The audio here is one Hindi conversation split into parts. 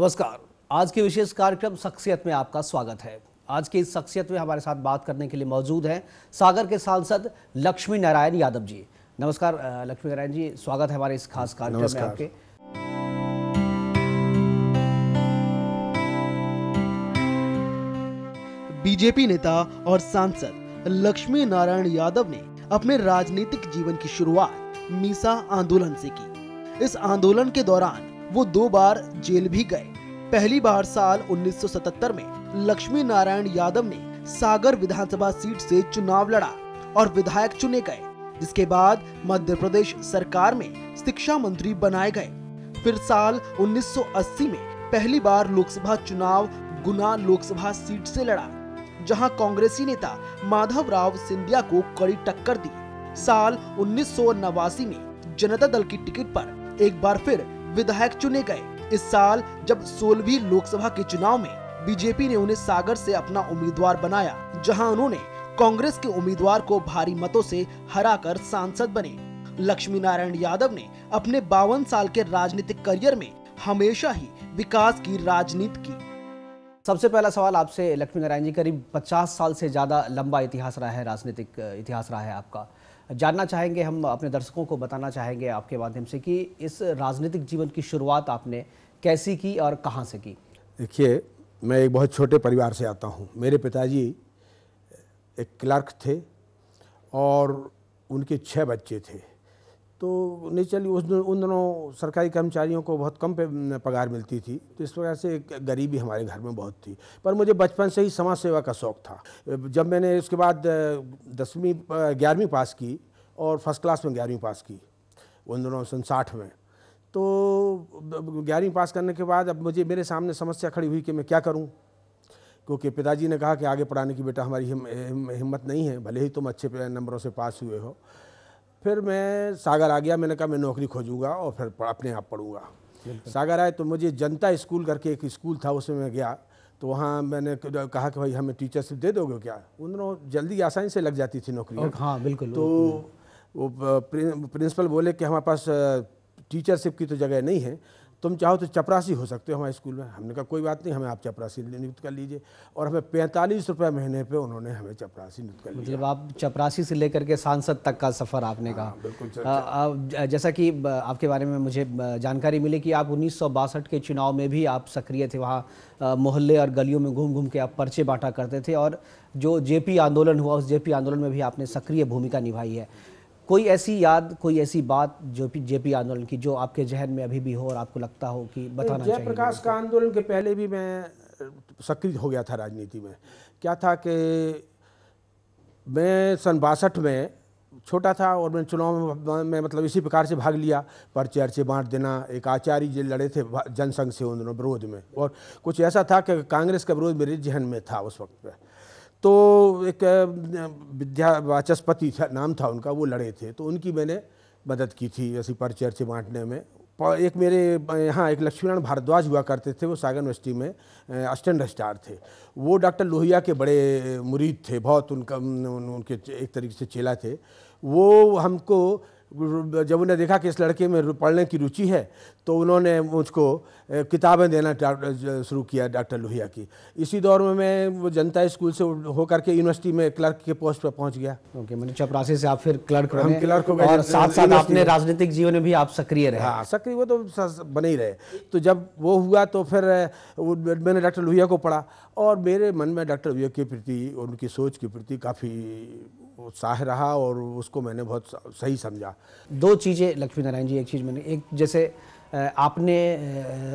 नमस्कार आज के विशेष कार्यक्रम शख्सियत में आपका स्वागत है आज की इस शख्सियत में हमारे साथ बात करने के लिए मौजूद हैं सागर के सांसद लक्ष्मी नारायण यादव जी नमस्कार लक्ष्मी नारायण जी स्वागत है हमारे इस खास कार्यक्रम में आपके बीजेपी नेता और सांसद लक्ष्मी नारायण यादव ने अपने राजनीतिक जीवन की शुरुआत मीसा आंदोलन से की इस आंदोलन के दौरान वो दो बार जेल भी गए पहली बार साल 1977 में लक्ष्मी नारायण यादव ने सागर विधानसभा सीट से चुनाव लड़ा और विधायक चुने गए जिसके बाद मध्य प्रदेश सरकार में शिक्षा मंत्री बनाए गए फिर साल 1980 में पहली बार लोकसभा चुनाव गुना लोकसभा सीट से लड़ा जहां कांग्रेसी नेता माधव राव सिंधिया को कड़ी टक्कर दी साल उन्नीस में जनता दल की टिकट पर एक बार फिर विधायक चुने गए इस साल जब सोलहवीं लोकसभा के चुनाव में बीजेपी ने उन्हें सागर से अपना उम्मीदवार बनाया जहां उन्होंने कांग्रेस के उम्मीदवार को भारी मतों से हराकर सांसद बने लक्ष्मी नारायण यादव ने अपने बावन साल के राजनीतिक करियर में हमेशा ही विकास की राजनीति की सबसे पहला सवाल आपसे लक्ष्मी नारायण जी करीब 50 साल से ज़्यादा लंबा इतिहास रहा है राजनीतिक इतिहास रहा है आपका जानना चाहेंगे हम अपने दर्शकों को बताना चाहेंगे आपके माध्यम से कि इस राजनीतिक जीवन की शुरुआत आपने कैसी की और कहाँ से की देखिए मैं एक बहुत छोटे परिवार से आता हूँ मेरे पिताजी एक क्लर्क थे और उनके छः बच्चे थे तो नेचुरली उस दिन उन दिनों सरकारी कर्मचारियों को बहुत कम पगार मिलती थी तो इस प्रकार से गरीबी हमारे घर में बहुत थी पर मुझे बचपन से ही समाज सेवा का शौक़ था जब मैंने उसके बाद दसवीं ग्यारहवीं पास की और फर्स्ट क्लास में ग्यारहवीं पास की उन दिनों सन साठ में तो ग्यारहवीं पास करने के बाद अब मुझे मेरे सामने समस्या खड़ी हुई कि मैं क्या करूँ क्योंकि पिताजी ने कहा कि आगे पढ़ाने की बेटा हमारी हिम्मत नहीं है भले ही तुम अच्छे नंबरों से पास हुए हो फिर मैं सागर आ गया मैंने कहा मैं नौकरी खोजूंगा और फिर अपने आप पढ़ूंगा सागर आए तो मुझे जनता स्कूल करके एक स्कूल था उसमें मैं गया तो वहाँ मैंने कहा कि भाई हमें टीचरशिप दे दोगे क्या उन्होंने जल्दी आसानी से लग जाती थी नौकरी हाँ बिल्कुल तो वो प्रिंसिपल बोले कि हमारे पास टीचरशिप की तो जगह नहीं है तुम चाहो तो चपरासी हो सकते हो हमारे स्कूल में हमने कहा कोई बात नहीं हमें आप चपरासी नियुक्त कर लीजिए और हमें पैंतालीस रुपये महीने पे उन्होंने हमें चपरासी नियुक्त कर मतलब आप चपरासी से लेकर के सांसद तक का सफ़र आपने कहा हाँ, बिल्कुल आ, आ, जैसा कि आपके बारे में मुझे जानकारी मिली कि आप उन्नीस के चुनाव में भी आप सक्रिय थे वहाँ मोहल्ले और गलियों में घूम घूम के आप पर्चे बांटा करते थे और जो जेपी आंदोलन हुआ उस जेपी आंदोलन में भी आपने सक्रिय भूमिका निभाई है कोई ऐसी याद कोई ऐसी बात जो जे पी आंदोलन की जो आपके जहन में अभी भी हो और आपको लगता हो कि बताना चाहिए जयप्रकाश का आंदोलन के पहले भी मैं सक्रिय हो गया था राजनीति में क्या था कि मैं सन बासठ में छोटा था और मैंने चुनाव में मतलब इसी प्रकार से भाग लिया पर्चे अर्चे बांट देना एक आचार्य जी लड़े थे जनसंघ से उन दिनों विरोध में और कुछ ऐसा था कि कांग्रेस का विरोध मेरे जहन में था उस वक्त पर तो एक विद्या वाचस्पति नाम था उनका वो लड़े थे तो उनकी मैंने मदद की थी ऐसी पर्चे अर्चे बांटने में एक मेरे यहाँ एक लक्ष्मीनारायण भारद्वाज हुआ करते थे वो सागर यूनिवर्सिटी में असिस्टेंट स्टार थे वो डॉक्टर लोहिया के बड़े मुरीद थे बहुत उनका उनके एक तरीके से चेला थे वो हमको जब उन्हें देखा कि इस लड़के में पढ़ने की रुचि है तो उन्होंने मुझको किताबें देना शुरू किया डॉक्टर लोहिया की इसी दौर में मैं वो जनता स्कूल से होकर के यूनिवर्सिटी में क्लर्क के पोस्ट पर पहुंच गया ओके मैंने मतलब चपरासी से आप फिर क्लर्क हम क्लर्क और साथ साथ आपने राजनीतिक जीवन में भी आप सक्रिय रहे हाँ सक्रिय वो तो बने ही रहे तो जब वो हुआ तो फिर मैंने डॉक्टर लोहिया को पढ़ा और मेरे मन में डॉक्टर लोहिया के प्रति उनकी सोच के प्रति काफ़ी उत्साह रहा और उसको मैंने बहुत सही समझा दो चीज़ें लक्ष्मी नारायण जी एक चीज़ मैंने एक जैसे आपने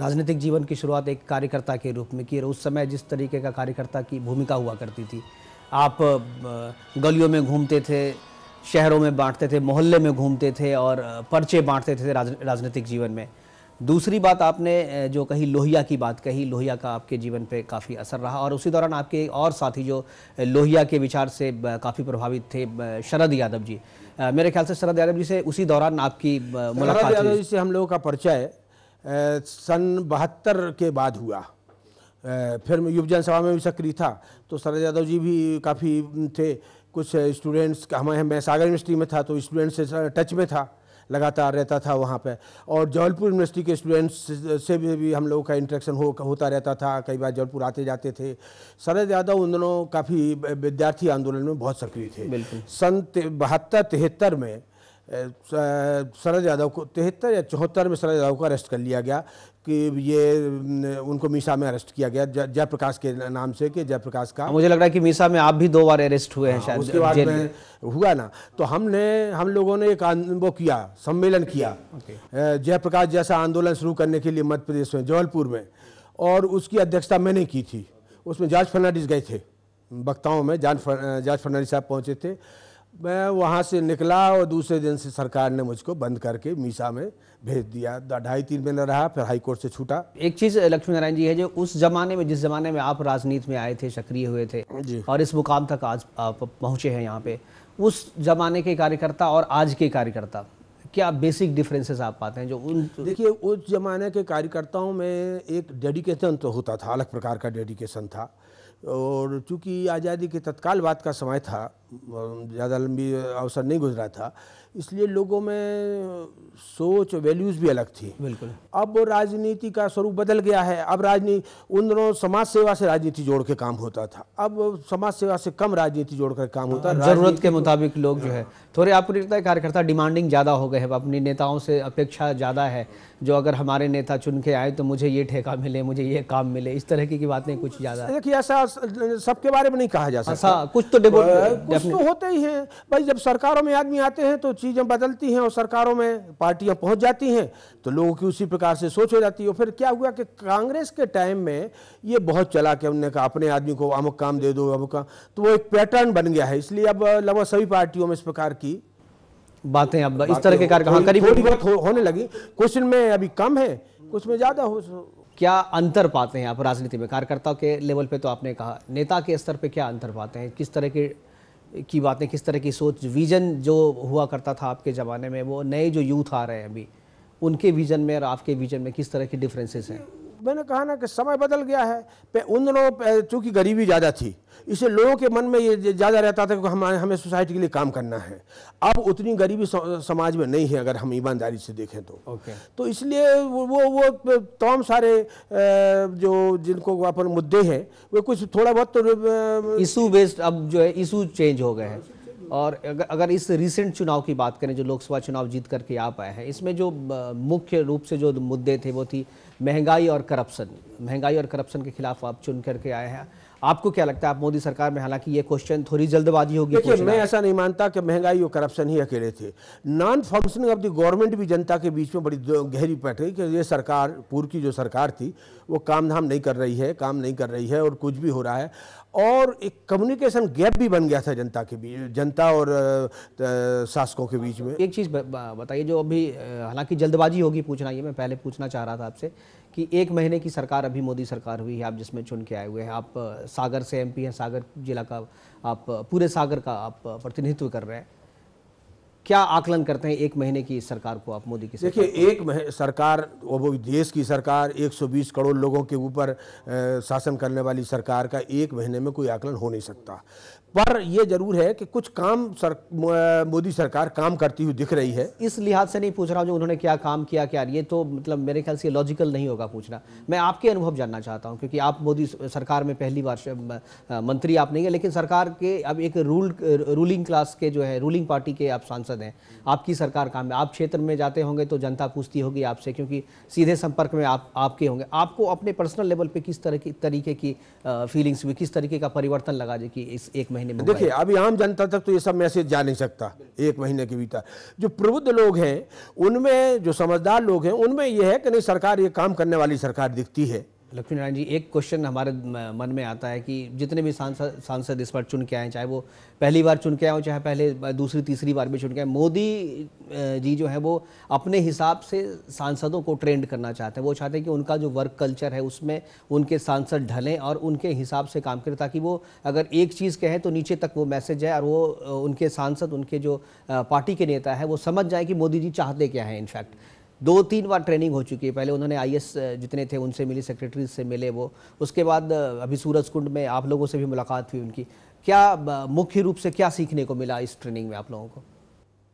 राजनीतिक जीवन की शुरुआत एक कार्यकर्ता के रूप में की और उस समय जिस तरीके का कार्यकर्ता की भूमिका हुआ करती थी आप गलियों में घूमते थे शहरों में बांटते थे मोहल्ले में घूमते थे और पर्चे बांटते थे राजनीतिक जीवन में दूसरी बात आपने जो कही लोहिया की बात कही लोहिया का आपके जीवन पे काफ़ी असर रहा और उसी दौरान आपके और साथी जो लोहिया के विचार से काफ़ी प्रभावित थे शरद यादव जी मेरे ख्याल से शरद यादव जी से उसी दौरान आपकी मुलाकात शरद यादव जी से हम लोगों का परिचय सन बहत्तर के बाद हुआ फिर युव जनसभा में भी सक्रिय था तो शरद यादव जी भी काफ़ी थे कुछ स्टूडेंट्स हमारे मैं सागर यूनिवर्सिटी में था तो स्टूडेंट्स से टच में था लगातार रहता था वहाँ पर और जौलपुर यूनिवर्सिटी के स्टूडेंट्स से भी, भी हम लोगों का इंट्रैक्शन हो होता रहता था कई बार जौलपुर आते जाते थे शरद यादव उन दोनों काफ़ी विद्यार्थी आंदोलन में बहुत सक्रिय थे सन बहत्तर तिहत्तर में शरद यादव को तिहत्तर या चौहत्तर में शरद यादव को अरेस्ट कर लिया गया कि ये उनको मीसा में अरेस्ट किया गया जयप्रकाश के नाम से कि जयप्रकाश का हाँ, मुझे लग रहा है कि मीसा में आप भी दो बार अरेस्ट हुए हैं हाँ, शायद उसके बाद में हुआ ना तो हमने हम लोगों ने एक वो किया सम्मेलन किया जयप्रकाश जैसा आंदोलन शुरू करने के लिए मध्य प्रदेश में जबलपुर में और उसकी अध्यक्षता मैंने की थी उसमें जॉर्ज फर्नांडिस गए थे वक्ताओं में जॉर्ज फर्नांडिस साहब पहुँचे थे मैं वहाँ से निकला और दूसरे दिन से सरकार ने मुझको बंद करके मीसा में भेज दिया ढाई तीन महीने रहा फिर हाई कोर्ट से छूटा एक चीज़ लक्ष्मी नारायण जी है जो उस जमाने में जिस जमाने में आप राजनीति में आए थे सक्रिय हुए थे और इस मुकाम तक आज आप पहुँचे हैं यहाँ पे उस जमाने के कार्यकर्ता और आज के कार्यकर्ता क्या बेसिक डिफरेंसेस आप पाते हैं जो उन देखिए उस जमाने के कार्यकर्ताओं में एक डेडिकेशन तो होता था अलग प्रकार का डेडिकेशन था और चूँकि आज़ादी के तत्काल बाद का समय था ज़्यादा लंबी अवसर नहीं गुजरा था इसलिए लोगों में सोच वैल्यूज़ भी अलग थी बिल्कुल अब राजनीति का स्वरूप बदल गया है अब राजनीति उन दिनों समाज सेवा से राजनीति जोड़ के काम होता था अब समाज सेवा से कम राजनीति जोड़ कर काम होता है ज़रूरत के मुताबिक लोग जो है थोड़े आपको लगता है कार्यकर्ता डिमांडिंग ज़्यादा हो गए हैं अपने नेताओं से अपेक्षा ज़्यादा है जो अगर हमारे नेता चुन के आए तो मुझे ये ठेका मिले मुझे ये काम मिले इस तरह की बातें कुछ ज़्यादा देखिए ऐसा सबके बारे में नहीं कहा जा सकता कुछ तो या उसमें होते ही हैं भाई जब सरकारों में आदमी आते हैं तो चीज़ें बदलती हैं और सरकारों में पार्टियां पहुंच जाती हैं तो लोगों की उसी प्रकार से सोच हो जाती है और फिर क्या हुआ कि कांग्रेस के टाइम में ये बहुत चला कि उन्होंने कहा अपने आदमी को अमुक काम दे दो अमुक काम तो वो एक पैटर्न बन गया है इसलिए अब लगभग सभी पार्टियों में इस प्रकार की बातें अब इस तरह के कार्य हाँ, करीब थोड़ी बहुत होने लगी क्वेश्चन में अभी कम है कुछ में ज़्यादा हो क्या अंतर पाते हैं आप राजनीति में कार्यकर्ताओं के लेवल पे तो आपने कहा नेता के स्तर पे क्या अंतर पाते हैं किस तरह के की बातें किस तरह की सोच विज़न जो हुआ करता था आपके ज़माने में वो नए जो यूथ आ रहे हैं अभी उनके विज़न में और आपके विज़न में किस तरह की डिफरेंसेस हैं मैंने कहा ना कि समय बदल गया है पे उन दिनों चूँकि गरीबी ज़्यादा थी इसे लोगों के मन में ये ज़्यादा रहता था कि हम हमें सोसाइटी के लिए काम करना है अब उतनी गरीबी समाज में नहीं है अगर हम ईमानदारी से देखें तो okay. तो इसलिए वो वो, तमाम सारे जो जिनको अपन मुद्दे हैं वो कुछ थोड़ा बहुत तो इशू बेस्ड अब जो है इशू चेंज हो गए हैं और अगर इस रिसेंट चुनाव की बात करें जो लोकसभा चुनाव जीत करके आ पाए हैं इसमें जो मुख्य रूप से जो मुद्दे थे वो थी महंगाई और करप्शन महंगाई और करप्शन के खिलाफ आप चुन करके आए हैं आपको क्या लगता है आप मोदी सरकार में हालांकि ये क्वेश्चन थोड़ी जल्दबाजी होगी देखिए मैं ऐसा नहीं मानता कि महंगाई और करप्शन ही अकेले थे non functioning of the government भी जनता के बीच में बड़ी गहरी बैठ गई कि ये सरकार पूर्व की जो सरकार थी वो काम धाम नहीं कर रही है काम नहीं कर रही है और कुछ भी हो रहा है और एक कम्युनिकेशन गैप भी बन गया था जनता के बीच जनता और शासकों के बीच में एक चीज़ बताइए जो अभी हालांकि जल्दबाजी होगी पूछना ये मैं पहले पूछना चाह रहा था आपसे कि एक महीने की सरकार अभी मोदी सरकार हुई है आप जिसमें चुन के आए हुए हैं आप सागर से एमपी हैं सागर जिला का आप पूरे सागर का आप प्रतिनिधित्व कर रहे हैं क्या आकलन करते हैं एक महीने की इस सरकार को आप मोदी की देखिए एक सरकार वो देश की सरकार 120 करोड़ लोगों के ऊपर शासन करने वाली सरकार का एक महीने में कोई आकलन हो नहीं सकता पर यह जरूर है कि कुछ काम सर, मोदी सरकार काम करती हुई दिख रही है इस लिहाज से नहीं पूछ रहा हूँ जो उन्होंने क्या काम किया क्या ये तो मतलब मेरे ख्याल से लॉजिकल नहीं होगा पूछना मैं आपके अनुभव जानना चाहता हूँ क्योंकि आप मोदी सरकार में पहली बार मंत्री आप नहीं है लेकिन सरकार के अब एक रूल रूलिंग क्लास के जो है रूलिंग पार्टी के आप सांसद हैं आपकी सरकार काम है आप क्षेत्र में जाते होंगे तो जनता पूछती होगी आपसे क्योंकि सीधे संपर्क में आप आपके होंगे आपको अपने पर्सनल लेवल पर किस तरह की तरीके की फीलिंग्स हुई किस तरीके का परिवर्तन लगा जो कि इस एक महीने में तो देखिए अभी आम जनता तक तो ये सब मैसेज जा नहीं सकता एक महीने के भीतर जो प्रबुद्ध लोग हैं उनमें जो समझदार लोग हैं उनमें यह है कि नहीं सरकार ये काम करने वाली सरकार दिखती है लक्ष्मी नारायण जी एक क्वेश्चन हमारे मन में आता है कि जितने भी सांसद सांसद इस बार चुन के आए चाहे वो पहली बार चुन के आए हो चाहे पहले दूसरी तीसरी बार भी चुन के आए मोदी जी जो है वो अपने हिसाब से सांसदों को ट्रेंड करना चाहते हैं वो चाहते हैं कि उनका जो वर्क कल्चर है उसमें उनके सांसद ढलें और उनके हिसाब से काम करें ताकि वो अगर एक चीज़ कहें तो नीचे तक वो मैसेज जाए और वो उनके सांसद उनके जो पार्टी के नेता है वो समझ जाए कि मोदी जी चाहते क्या है इनफैक्ट दो तीन बार ट्रेनिंग हो चुकी है पहले उन्होंने आई जितने थे उनसे मिली सेक्रेटरीज से मिले वो उसके बाद अभी सूरज कुंड में आप लोगों से भी मुलाकात हुई उनकी क्या मुख्य रूप से क्या सीखने को मिला इस ट्रेनिंग में आप लोगों को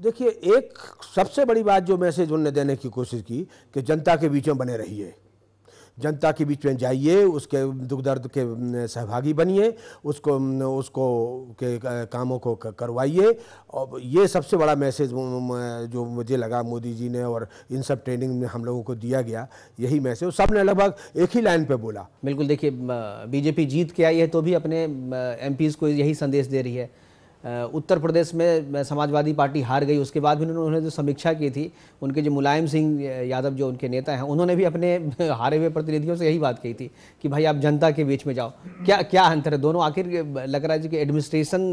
देखिए एक सबसे बड़ी बात जो मैसेज उन्होंने देने की कोशिश की कि जनता के बीच में बने रहिए जनता के बीच में जाइए उसके दुख दर्द के सहभागी बनिए उसको उसको के कामों को करवाइए और ये सबसे बड़ा मैसेज जो मुझे लगा मोदी जी ने और इन सब ट्रेनिंग में हम लोगों को दिया गया यही मैसेज सब ने लगभग एक ही लाइन पे बोला बिल्कुल देखिए बीजेपी जीत के आई है तो भी अपने एम को यही संदेश दे रही है उत्तर प्रदेश में समाजवादी पार्टी हार गई उसके बाद भी उन्होंने जो समीक्षा की थी उनके जो मुलायम सिंह यादव जो उनके नेता हैं उन्होंने भी अपने हारे हुए प्रतिनिधियों से यही बात कही थी कि भाई आप जनता के बीच में जाओ क्या क्या अंतर है दोनों आखिर लग रहा है कि एडमिनिस्ट्रेशन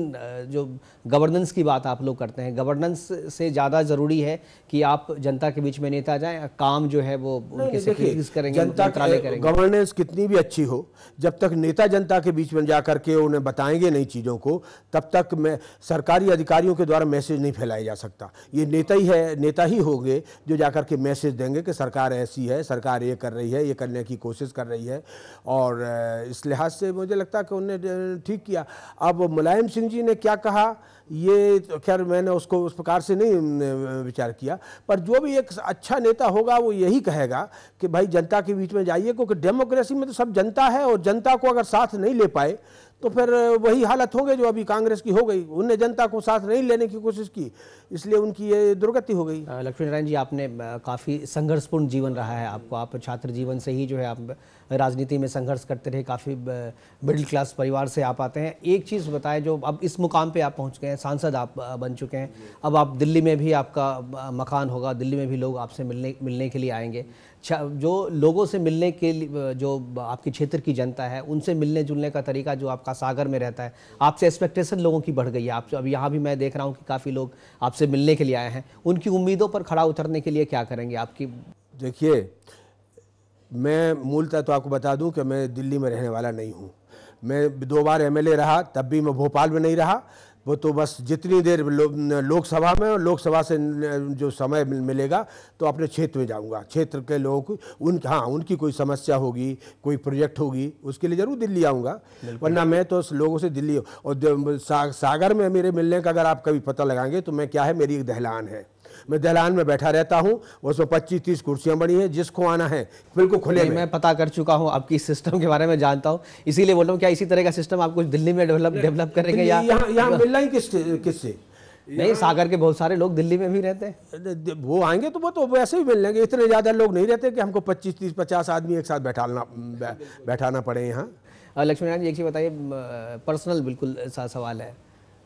जो गवर्नेंस की बात आप लोग करते हैं गवर्नेंस से ज़्यादा ज़रूरी है कि आप जनता के बीच में नेता जाएँ काम जो है वो उनके से करेंगे जनता गवर्नेंस कितनी भी अच्छी हो जब तक नेता जनता के बीच में जा करके उन्हें बताएंगे नई चीज़ों को तब तक मैं सरकारी अधिकारियों के द्वारा मैसेज नहीं फैलाया जा सकता ये नेता ही है नेता ही होंगे जो जाकर के मैसेज देंगे कि सरकार ऐसी है सरकार ये कर रही है ये करने की कोशिश कर रही है और इस लिहाज से मुझे लगता कि उन्होंने ठीक किया अब मुलायम सिंह जी ने क्या कहा ये तो खैर मैंने उसको उस प्रकार से नहीं विचार किया पर जो भी एक अच्छा नेता होगा वो यही कहेगा कि भाई जनता के बीच में जाइए क्योंकि डेमोक्रेसी में तो सब जनता है और जनता को अगर साथ नहीं ले पाए तो फिर वही हालत हो गई जो अभी कांग्रेस की हो गई उनने जनता को साथ नहीं लेने की कोशिश की इसलिए उनकी ये दुर्गति हो गई लक्ष्मी नारायण जी आपने काफ़ी संघर्षपूर्ण जीवन रहा है आपको आप छात्र जीवन से ही जो है आप राजनीति में संघर्ष करते रहे काफ़ी मिडिल क्लास परिवार से आप आते हैं एक चीज़ बताएं जो अब इस मुकाम पे आप पहुंच गए हैं सांसद आप बन चुके हैं अब आप दिल्ली में भी आपका मकान होगा दिल्ली में भी लोग आपसे मिलने मिलने के लिए आएंगे जो लोगों से मिलने के लिए जो आपके क्षेत्र की जनता है उनसे मिलने जुलने का तरीका जो आपका सागर में रहता है आपसे एक्सपेक्टेशन लोगों की बढ़ गई है आप अब यहाँ भी मैं देख रहा हूँ कि काफ़ी लोग आपसे मिलने के लिए आए हैं उनकी उम्मीदों पर खड़ा उतरने के लिए क्या करेंगे आपकी देखिए मैं मूलतः तो आपको बता दूं कि मैं दिल्ली में रहने वाला नहीं हूं मैं दो बार एमएलए रहा तब भी मैं भोपाल में नहीं रहा वो तो बस जितनी देर लो, लोकसभा में और लोकसभा से जो समय मिलेगा तो अपने क्षेत्र में जाऊंगा क्षेत्र के लोग उन हाँ उनकी कोई समस्या होगी कोई प्रोजेक्ट होगी उसके लिए ज़रूर दिल्ली आऊँगा वरना मैं तो लोगों से दिल्ली और सा, सागर में मेरे मिलने का अगर आप कभी पता लगाएंगे तो मैं क्या है मेरी एक दहलान है मैं दहलान में बैठा रहता हूँ उसमें पच्चीस तीस कुर्सियाँ बनी हैं जिसको आना है बिल्कुल खुले में मैं पता कर चुका हूँ आपकी सिस्टम के बारे में जानता हूँ इसीलिए बोल रहा हूँ क्या इसी तरह का सिस्टम आप कुछ दिल्ली में डेवलप डेवलप करेंगे या यहाँ यहाँ मिलना ही किस किससे नहीं सागर के बहुत सारे लोग दिल्ली में भी रहते हैं वो आएंगे तो वो तो वैसे ही मिल लेंगे इतने ज़्यादा लोग नहीं रहते कि हमको 25 30 50 आदमी एक साथ बैठाना बैठाना पड़े यहाँ लक्ष्मीनारायण जी एक चीज़ बताइए पर्सनल बिल्कुल सा सवाल है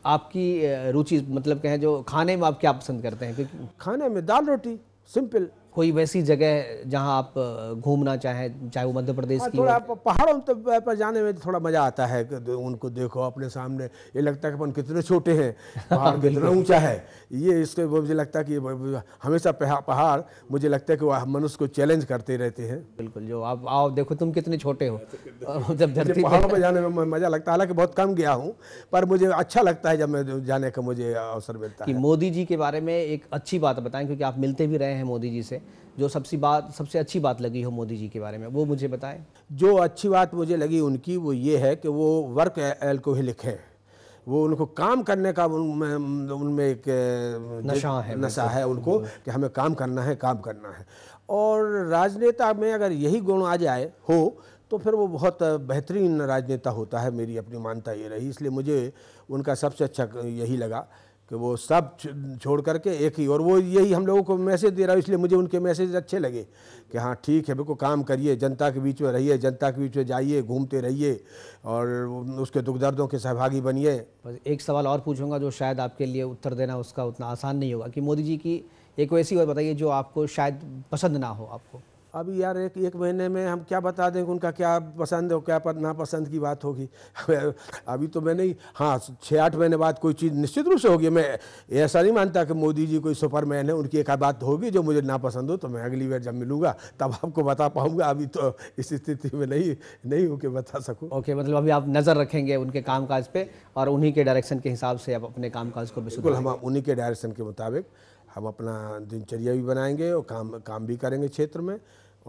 आपकी रुचि मतलब कहें जो खाने में आप क्या पसंद करते हैं क्योंकि खाने में दाल रोटी सिंपल कोई वैसी जगह जहां आप घूमना चाहें चाहे वो मध्य प्रदेश हाँ, की थोड़ा पहाड़ों तो पर जाने में थोड़ा मज़ा आता है उनको देखो अपने सामने ये लगता है कि अपन कितने छोटे हैं पहाड़ कितना ऊंचा है ये इसको मुझे लगता है कि हमेशा पहाड़ मुझे लगता है कि वह मनुष्य को चैलेंज करते रहते हैं बिल्कुल जो आप आओ देखो तुम कितने छोटे हो जब धरती पहाड़ों पर जाने में मज़ा लगता है हालांकि बहुत कम गया हूँ पर मुझे अच्छा लगता है जब मैं जाने का मुझे अवसर मिलता है मोदी जी के बारे में एक अच्छी बात बताएं क्योंकि आप मिलते भी रहे हैं मोदी जी से जो सबसे बात सबसे अच्छी बात लगी हो मोदी जी के बारे में वो मुझे बताएं जो अच्छी बात मुझे लगी उनकी वो ये है कि वो वर्क एल्कोहलिक है वो उनको काम करने का उनमें उनमें एक नशा है नशा है उनको कि हमें काम करना है काम करना है और राजनेता में अगर यही गुण आ जाए हो तो फिर वो बहुत बेहतरीन राजनेता होता है मेरी अपनी मानता ये रही इसलिए मुझे उनका सबसे अच्छा यही लगा कि वो सब छोड़ करके एक ही और वो यही हम लोगों को मैसेज दे रहा है इसलिए मुझे उनके मैसेज अच्छे लगे कि हाँ ठीक है बिल्कुल काम करिए जनता के बीच में रहिए जनता के बीच में जाइए घूमते रहिए और उसके दुख दर्दों के सहभागी बनिए बस एक सवाल और पूछूंगा जो शायद आपके लिए उत्तर देना उसका उतना आसान नहीं होगा कि मोदी जी की एक ऐसी और बताइए जो आपको शायद पसंद ना हो आपको अभी यार एक एक महीने में हम क्या बता दें उनका क्या पसंद हो क्या नापसंद की बात होगी अभी तो मैंने हाँ छः आठ महीने बाद कोई चीज़ निश्चित रूप से होगी मैं ऐसा नहीं मानता कि मोदी जी कोई सुपरमैन है उनकी एक बात होगी जो मुझे नापसंद हो तो मैं अगली बार जब मिलूँगा तब आपको बता पाऊँगा अभी तो इस स्थिति में नहीं नहीं होके बता सकूँ ओके okay, मतलब अभी आप नज़र रखेंगे उनके काम काज पर और उन्हीं के डायरेक्शन के हिसाब से आप अपने काम काज को बिल्कुल हम उन्हीं के डायरेक्शन के मुताबिक हम अपना दिनचर्या भी बनाएंगे और काम काम भी करेंगे क्षेत्र में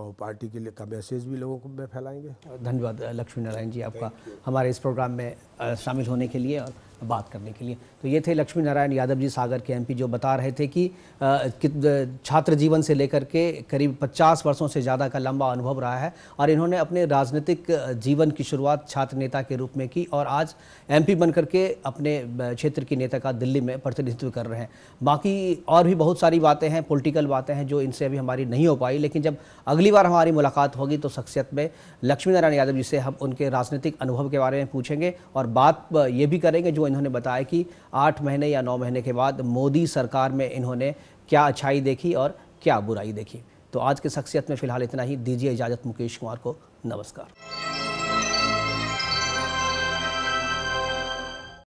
और पार्टी के लिए का मैसेज भी लोगों को मैं फैलाएंगे धन्यवाद लक्ष्मी नारायण जी आपका हमारे इस प्रोग्राम में शामिल होने के लिए और बात करने के लिए तो ये थे लक्ष्मी नारायण यादव जी सागर के एमपी जो बता रहे थे कि छात्र जीवन से लेकर के करीब 50 वर्षों से ज़्यादा का लंबा अनुभव रहा है और इन्होंने अपने राजनीतिक जीवन की शुरुआत छात्र नेता के रूप में की और आज एमपी बन के अपने क्षेत्र की नेता का दिल्ली में प्रतिनिधित्व कर रहे हैं बाकी और भी बहुत सारी बातें हैं पोलिटिकल बातें हैं जो इनसे अभी हमारी नहीं हो पाई लेकिन जब अगली बार हमारी मुलाकात होगी तो शख्सियत में लक्ष्मी नारायण यादव जी से हम उनके राजनीतिक अनुभव के बारे में पूछेंगे और बात ये भी करेंगे जो वो इन्होंने बताया कि आठ महीने या नौ महीने के बाद मोदी सरकार में इन्होंने क्या अच्छाई देखी और क्या बुराई देखी तो आज के शख्सियत में फ़िलहाल इतना ही दीजिए इजाज़त मुकेश कुमार को नमस्कार